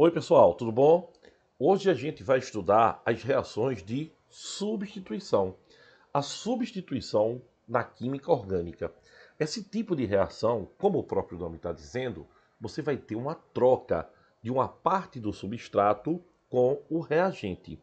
Oi, pessoal, tudo bom? Hoje a gente vai estudar as reações de substituição. A substituição na química orgânica. Esse tipo de reação, como o próprio nome está dizendo, você vai ter uma troca de uma parte do substrato com o reagente.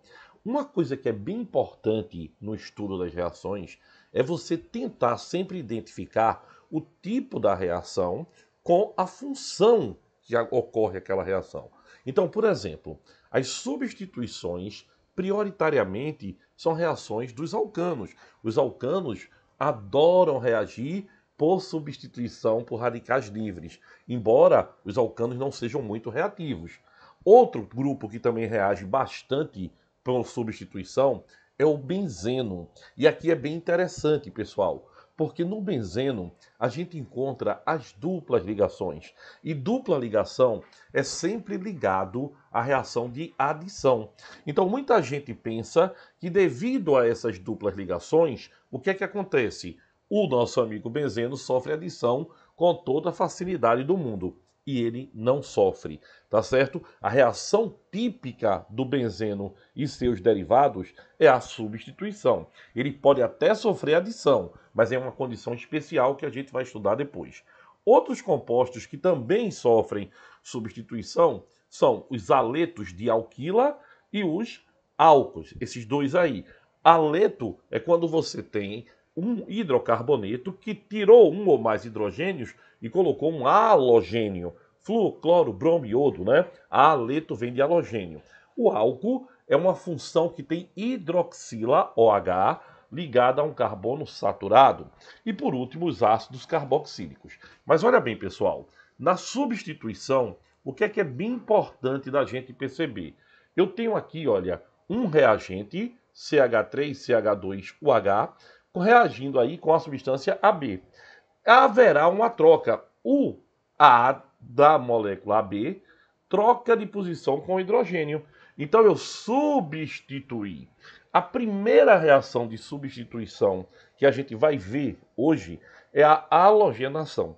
Uma coisa que é bem importante no estudo das reações é você tentar sempre identificar o tipo da reação com a função que ocorre aquela reação. Então, por exemplo, as substituições prioritariamente são reações dos alcanos. Os alcanos adoram reagir por substituição por radicais livres, embora os alcanos não sejam muito reativos. Outro grupo que também reage bastante por substituição é o benzeno. E aqui é bem interessante, pessoal porque no benzeno a gente encontra as duplas ligações. E dupla ligação é sempre ligado à reação de adição. Então muita gente pensa que devido a essas duplas ligações, o que é que acontece? O nosso amigo benzeno sofre adição com toda a facilidade do mundo e ele não sofre, tá certo? A reação típica do benzeno e seus derivados é a substituição. Ele pode até sofrer adição, mas é uma condição especial que a gente vai estudar depois. Outros compostos que também sofrem substituição são os aletos de alquila e os álcos, esses dois aí. Aleto é quando você tem um hidrocarboneto que tirou um ou mais hidrogênios e colocou um halogênio. Flu, cloro, bromo, iodo, né? Aleto vem de halogênio. O álcool é uma função que tem hidroxila, OH, ligada a um carbono saturado. E por último, os ácidos carboxílicos. Mas olha bem, pessoal, na substituição, o que é que é bem importante da gente perceber? Eu tenho aqui, olha, um reagente, CH3, CH2, OH, reagindo aí com a substância AB. Haverá uma troca. O A da molécula AB troca de posição com o hidrogênio. Então eu substituí. A primeira reação de substituição que a gente vai ver hoje é a halogenação.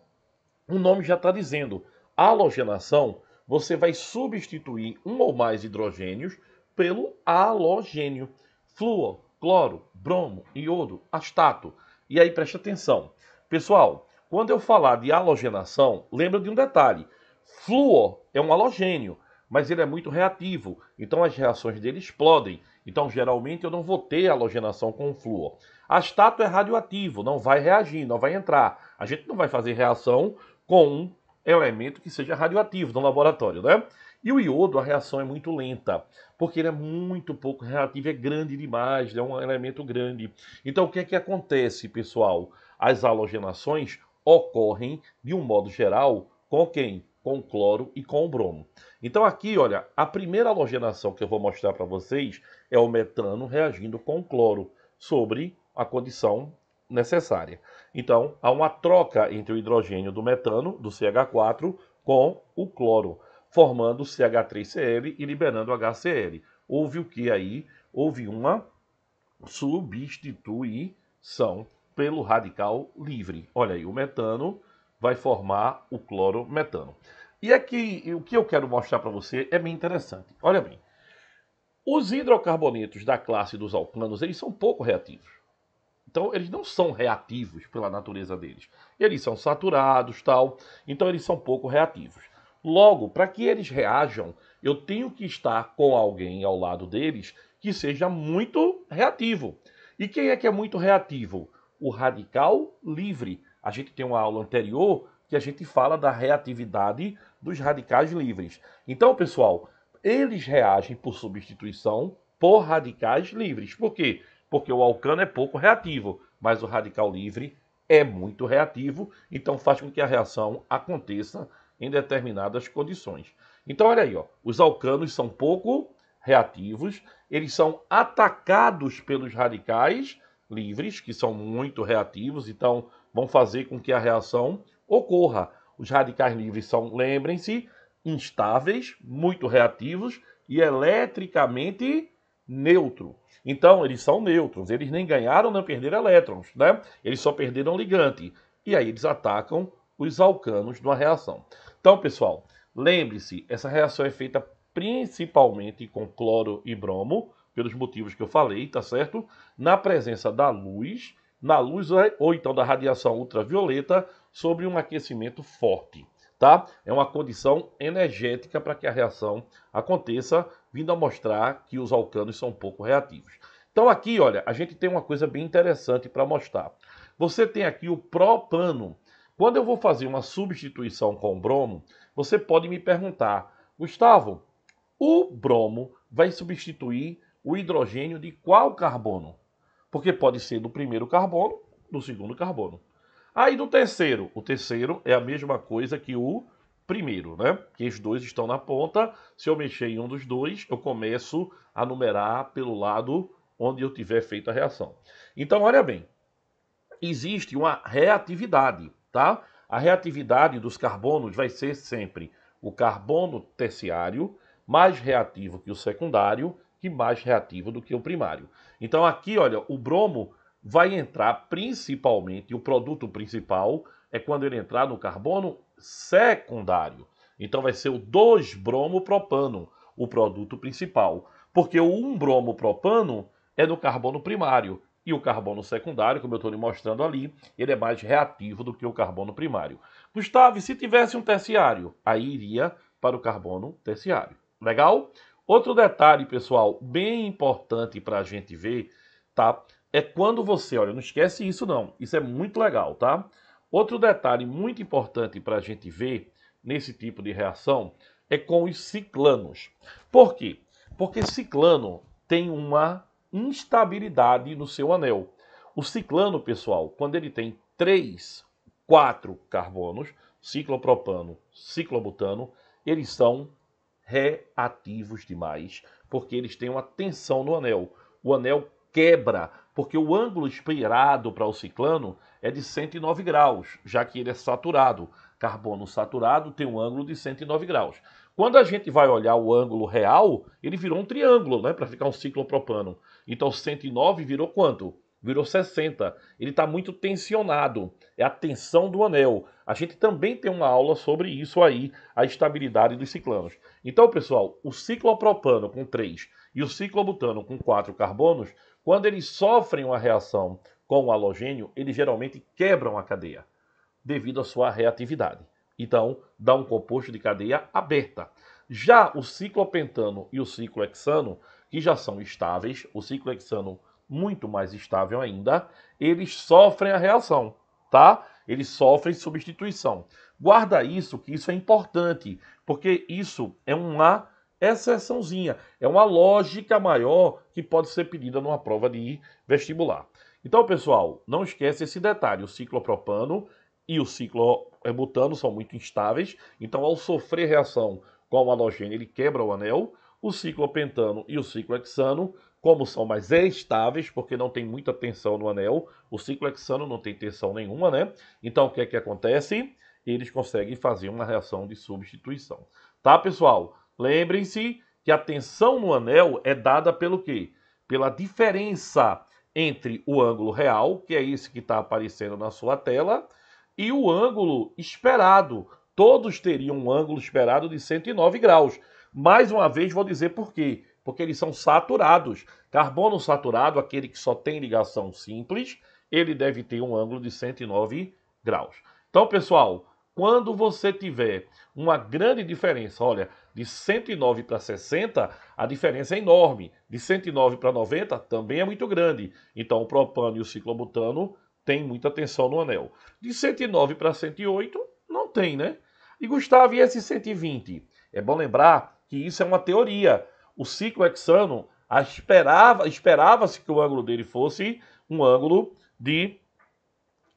O nome já está dizendo. Halogenação, você vai substituir um ou mais hidrogênios pelo halogênio. Flúor, cloro, bromo, iodo, astato. E aí preste atenção. Pessoal, quando eu falar de halogenação, lembra de um detalhe. Flúor é um halogênio, mas ele é muito reativo, então as reações dele explodem. Então, geralmente, eu não vou ter halogenação com flúor. Astato é radioativo, não vai reagir, não vai entrar. A gente não vai fazer reação com um elemento que seja radioativo no laboratório, né? E o iodo, a reação é muito lenta, porque ele é muito pouco reativo, é grande demais, é um elemento grande. Então, o que é que acontece, pessoal? As halogenações ocorrem, de um modo geral, com quem? Com o cloro e com o bromo. Então, aqui, olha, a primeira halogenação que eu vou mostrar para vocês é o metano reagindo com o cloro sobre a condição necessária. Então, há uma troca entre o hidrogênio do metano, do CH4, com o cloro formando o CH3Cl e liberando o HCl. Houve o que aí? Houve uma substituição pelo radical livre. Olha aí, o metano vai formar o clorometano. E aqui o que eu quero mostrar para você é bem interessante. Olha bem, os hidrocarbonetos da classe dos alcanos, eles são pouco reativos. Então, eles não são reativos pela natureza deles. Eles são saturados, tal, então eles são pouco reativos. Logo, para que eles reajam, eu tenho que estar com alguém ao lado deles que seja muito reativo. E quem é que é muito reativo? O radical livre. A gente tem uma aula anterior que a gente fala da reatividade dos radicais livres. Então, pessoal, eles reagem por substituição por radicais livres. Por quê? Porque o alcano é pouco reativo, mas o radical livre é muito reativo, então faz com que a reação aconteça em determinadas condições. Então, olha aí, ó, os alcanos são pouco reativos, eles são atacados pelos radicais livres, que são muito reativos, então vão fazer com que a reação ocorra. Os radicais livres são, lembrem-se, instáveis, muito reativos e eletricamente neutro. Então, eles são nêutrons, eles nem ganharam nem perderam elétrons, né? Eles só perderam ligante. E aí eles atacam os alcanos numa reação. Então, pessoal, lembre-se, essa reação é feita principalmente com cloro e bromo, pelos motivos que eu falei, tá certo? Na presença da luz, na luz é, ou então da radiação ultravioleta, sobre um aquecimento forte, tá? É uma condição energética para que a reação aconteça, vindo a mostrar que os alcanos são pouco reativos. Então aqui, olha, a gente tem uma coisa bem interessante para mostrar. Você tem aqui o propano. Quando eu vou fazer uma substituição com bromo, você pode me perguntar, Gustavo, o bromo vai substituir o hidrogênio de qual carbono? Porque pode ser do primeiro carbono, do segundo carbono. Aí ah, do terceiro, o terceiro é a mesma coisa que o primeiro, né? Que os dois estão na ponta. Se eu mexer em um dos dois, eu começo a numerar pelo lado onde eu tiver feito a reação. Então, olha bem, existe uma reatividade tá? A reatividade dos carbonos vai ser sempre o carbono terciário mais reativo que o secundário e mais reativo do que o primário. Então aqui, olha, o bromo vai entrar principalmente, o produto principal é quando ele entrar no carbono secundário. Então vai ser o 2-bromo-propano, o produto principal. Porque o 1-bromo-propano é no carbono primário. E o carbono secundário, como eu estou lhe mostrando ali, ele é mais reativo do que o carbono primário. Gustavo, se tivesse um terciário, aí iria para o carbono terciário. Legal? Outro detalhe, pessoal, bem importante para a gente ver, tá? É quando você, olha, não esquece isso não, isso é muito legal, tá? Outro detalhe muito importante para a gente ver nesse tipo de reação é com os ciclanos. Por quê? Porque ciclano tem uma instabilidade no seu anel. O ciclano, pessoal, quando ele tem três, quatro carbonos, ciclopropano, ciclobutano, eles são reativos demais, porque eles têm uma tensão no anel. O anel quebra, porque o ângulo esperado para o ciclano é de 109 graus, já que ele é saturado. Carbono saturado tem um ângulo de 109 graus. Quando a gente vai olhar o ângulo real, ele virou um triângulo, né, para ficar um ciclopropano. Então 109 virou quanto? Virou 60. Ele está muito tensionado. É a tensão do anel. A gente também tem uma aula sobre isso aí, a estabilidade dos ciclanos. Então, pessoal, o ciclopropano com 3 e o ciclobutano com 4 carbonos, quando eles sofrem uma reação com o halogênio, eles geralmente quebram a cadeia devido à sua reatividade. Então, dá um composto de cadeia aberta. Já o ciclopentano e o ciclohexano que já são estáveis, o ciclo hexano muito mais estável ainda, eles sofrem a reação, tá? Eles sofrem substituição. Guarda isso, que isso é importante, porque isso é uma exceçãozinha, é uma lógica maior que pode ser pedida numa prova de vestibular. Então, pessoal, não esquece esse detalhe, o ciclopropano e o ciclobutano são muito instáveis, então ao sofrer reação com o halogênio, ele quebra o anel, o ciclopentano e o ciclohexano, como são mais estáveis, porque não tem muita tensão no anel, o ciclohexano não tem tensão nenhuma, né? Então o que é que acontece? Eles conseguem fazer uma reação de substituição. Tá, pessoal? Lembrem-se que a tensão no anel é dada pelo quê? Pela diferença entre o ângulo real, que é esse que está aparecendo na sua tela, e o ângulo esperado. Todos teriam um ângulo esperado de 109 graus. Mais uma vez vou dizer por quê. Porque eles são saturados. Carbono saturado, aquele que só tem ligação simples, ele deve ter um ângulo de 109 graus. Então, pessoal, quando você tiver uma grande diferença, olha, de 109 para 60, a diferença é enorme. De 109 para 90 também é muito grande. Então, o propano e o ciclobutano têm muita tensão no anel. De 109 para 108, não tem, né? E Gustavo, e esse 120? É bom lembrar que isso é uma teoria. O ciclo hexano esperava, esperava-se que o ângulo dele fosse um ângulo de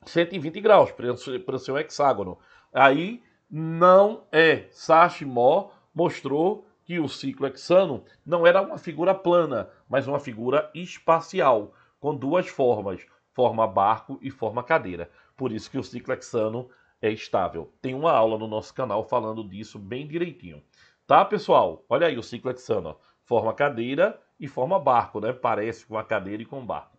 120 graus para ser um hexágono. Aí não é. Sashimó mostrou que o ciclo hexano não era uma figura plana, mas uma figura espacial, com duas formas, forma barco e forma cadeira. Por isso que o ciclo hexano é estável. Tem uma aula no nosso canal falando disso bem direitinho. Tá, pessoal? Olha aí o ciclo Ó. Forma cadeira e forma barco, né? Parece com a cadeira e com barco.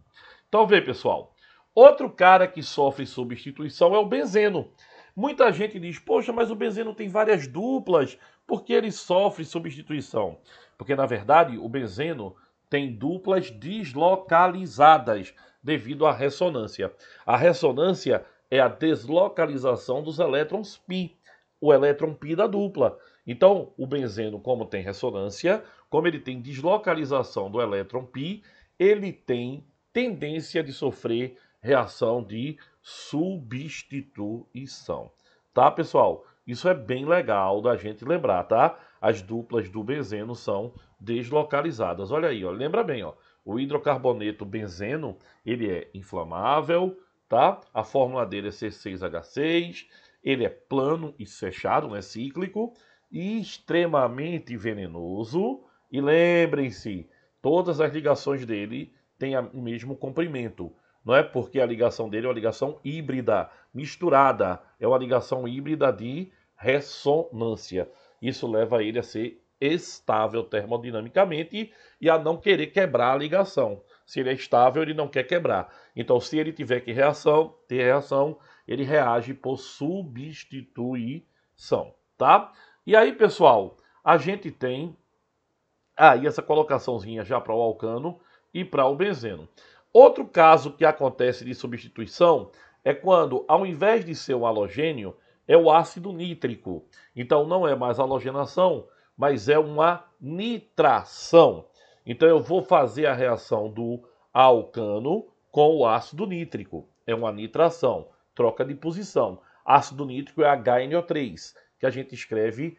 Então vê, pessoal. Outro cara que sofre substituição é o benzeno. Muita gente diz, poxa, mas o benzeno tem várias duplas, por que ele sofre substituição? Porque, na verdade, o benzeno tem duplas deslocalizadas devido à ressonância. A ressonância é a deslocalização dos elétrons π, o elétron π da dupla. Então, o benzeno, como tem ressonância, como ele tem deslocalização do elétron π, ele tem tendência de sofrer reação de substituição. Tá, pessoal? Isso é bem legal da gente lembrar, tá? As duplas do benzeno são deslocalizadas. Olha aí, ó. lembra bem, ó. O hidrocarboneto benzeno, ele é inflamável, tá? A fórmula dele é C6H6, ele é plano e fechado, não é cíclico extremamente venenoso. E lembrem-se, todas as ligações dele têm o mesmo comprimento. Não é porque a ligação dele é uma ligação híbrida, misturada. É uma ligação híbrida de ressonância. Isso leva ele a ser estável termodinamicamente e a não querer quebrar a ligação. Se ele é estável, ele não quer quebrar. Então, se ele tiver que reação, ter reação, ele reage por substituição, tá? E aí, pessoal, a gente tem aí ah, essa colocaçãozinha já para o alcano e para o benzeno. Outro caso que acontece de substituição é quando, ao invés de ser um halogênio, é o ácido nítrico. Então não é mais halogenação, mas é uma nitração. Então eu vou fazer a reação do alcano com o ácido nítrico. É uma nitração, troca de posição. Ácido nítrico é HNO3 que a gente escreve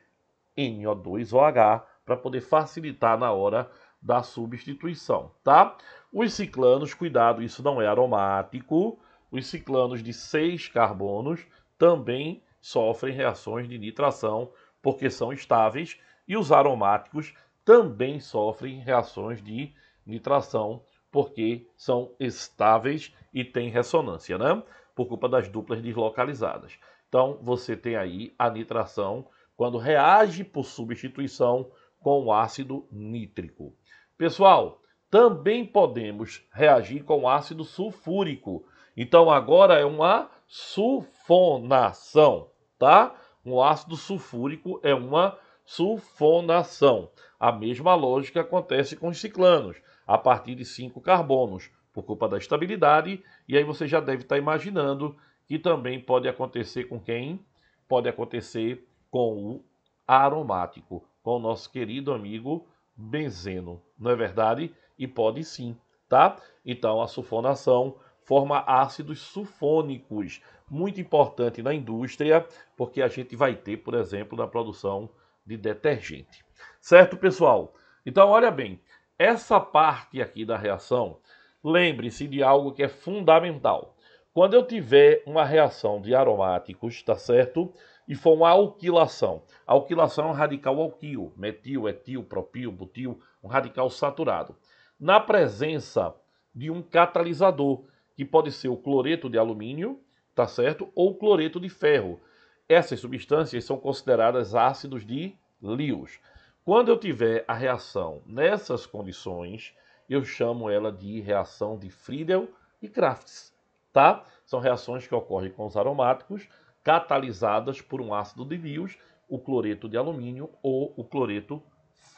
NO2OH para poder facilitar na hora da substituição, tá? Os ciclanos, cuidado, isso não é aromático. Os ciclanos de seis carbonos também sofrem reações de nitração porque são estáveis e os aromáticos também sofrem reações de nitração porque são estáveis e têm ressonância, né? Por culpa das duplas deslocalizadas. Então você tem aí a nitração quando reage por substituição com o ácido nítrico. Pessoal, também podemos reagir com ácido sulfúrico. Então agora é uma sulfonação, tá? Um ácido sulfúrico é uma sulfonação. A mesma lógica acontece com os ciclanos, a partir de cinco carbonos, por culpa da estabilidade, e aí você já deve estar imaginando que também pode acontecer com quem? Pode acontecer com o aromático, com o nosso querido amigo benzeno, não é verdade? E pode sim, tá? Então a sulfonação forma ácidos sulfônicos, muito importante na indústria, porque a gente vai ter, por exemplo, na produção de detergente. Certo, pessoal? Então, olha bem, essa parte aqui da reação, lembre-se de algo que é fundamental. Quando eu tiver uma reação de aromáticos, tá certo? E for uma alquilação. A alquilação é um radical alquil, metil, etil, propil, butil, um radical saturado. Na presença de um catalisador, que pode ser o cloreto de alumínio, tá certo? Ou o cloreto de ferro. Essas substâncias são consideradas ácidos de Lewis. Quando eu tiver a reação nessas condições, eu chamo ela de reação de Friedel e Crafts tá? São reações que ocorrem com os aromáticos, catalisadas por um ácido de Lewis, o cloreto de alumínio ou o cloreto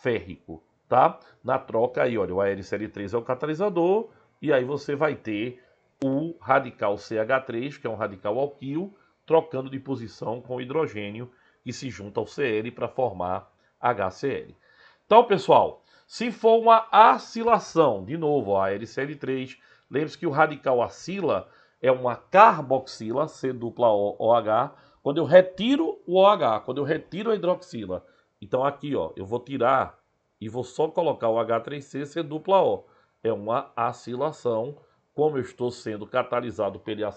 férrico, tá? Na troca aí, olha, o ARCl3 é o catalisador e aí você vai ter o radical CH3, que é um radical alquil, trocando de posição com o hidrogênio e se junta ao Cl para formar HCl. Então, pessoal, se for uma acilação, de novo, a ARCl3, lembre-se que o radical acila é uma carboxila, C dupla O, OH, quando eu retiro o OH, quando eu retiro a hidroxila. Então aqui, ó, eu vou tirar e vou só colocar o H3C, C dupla O. É uma acilação, como eu estou sendo catalisado pela,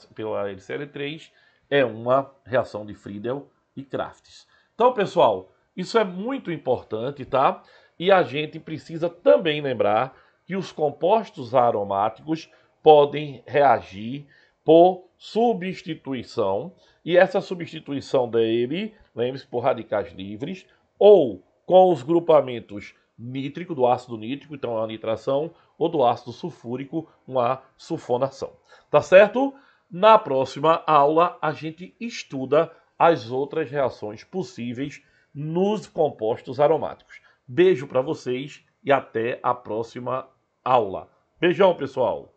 LCl3, é uma reação de Friedel e Crafts. Então, pessoal, isso é muito importante, tá? E a gente precisa também lembrar que os compostos aromáticos podem reagir por substituição, e essa substituição dele, lembre-se, por radicais livres, ou com os grupamentos nítrico, do ácido nítrico, então é uma nitração, ou do ácido sulfúrico, uma sulfonação. Tá certo? Na próxima aula, a gente estuda as outras reações possíveis nos compostos aromáticos. Beijo para vocês e até a próxima aula. Beijão, pessoal!